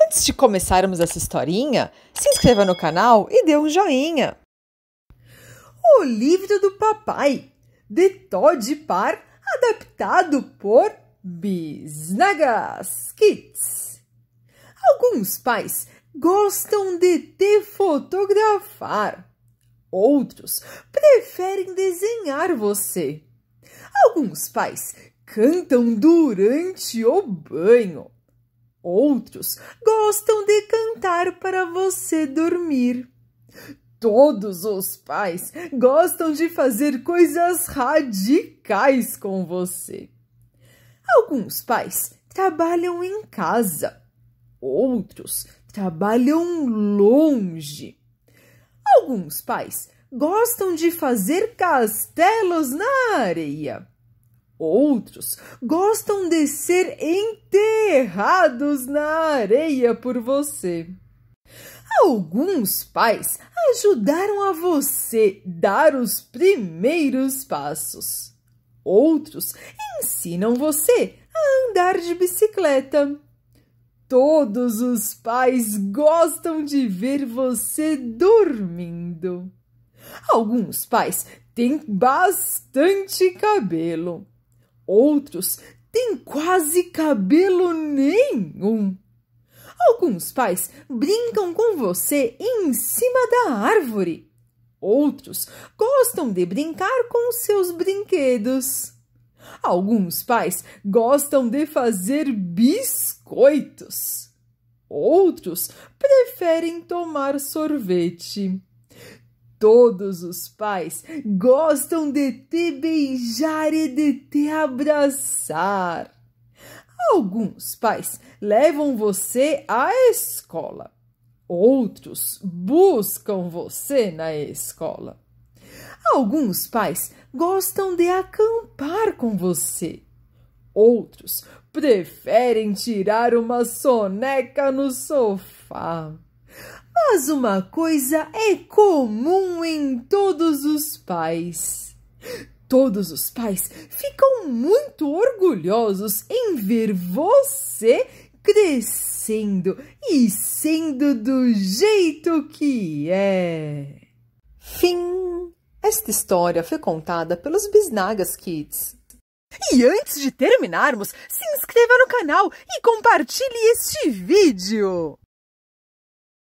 Antes de começarmos essa historinha, se inscreva no canal e dê um joinha. O livro do papai, de Todd Par, adaptado por Bisnagas Kids. Alguns pais gostam de te fotografar. Outros preferem desenhar você. Alguns pais cantam durante o banho. Outros gostam de cantar para você dormir. Todos os pais gostam de fazer coisas radicais com você. Alguns pais trabalham em casa, outros trabalham longe. Alguns pais gostam de fazer castelos na areia. Outros gostam de ser enterrados na areia por você. Alguns pais ajudaram a você dar os primeiros passos. Outros ensinam você a andar de bicicleta. Todos os pais gostam de ver você dormindo. Alguns pais têm bastante cabelo Outros têm quase cabelo nenhum. Alguns pais brincam com você em cima da árvore. Outros gostam de brincar com seus brinquedos. Alguns pais gostam de fazer biscoitos. Outros preferem tomar sorvete. Todos os pais gostam de te beijar e de te abraçar. Alguns pais levam você à escola, outros buscam você na escola. Alguns pais gostam de acampar com você, outros preferem tirar uma soneca no sofá. Mas uma coisa é comum em todos os pais. Todos os pais ficam muito orgulhosos em ver você crescendo e sendo do jeito que é. Fim. Esta história foi contada pelos Bisnagas Kids. E antes de terminarmos, se inscreva no canal e compartilhe este vídeo!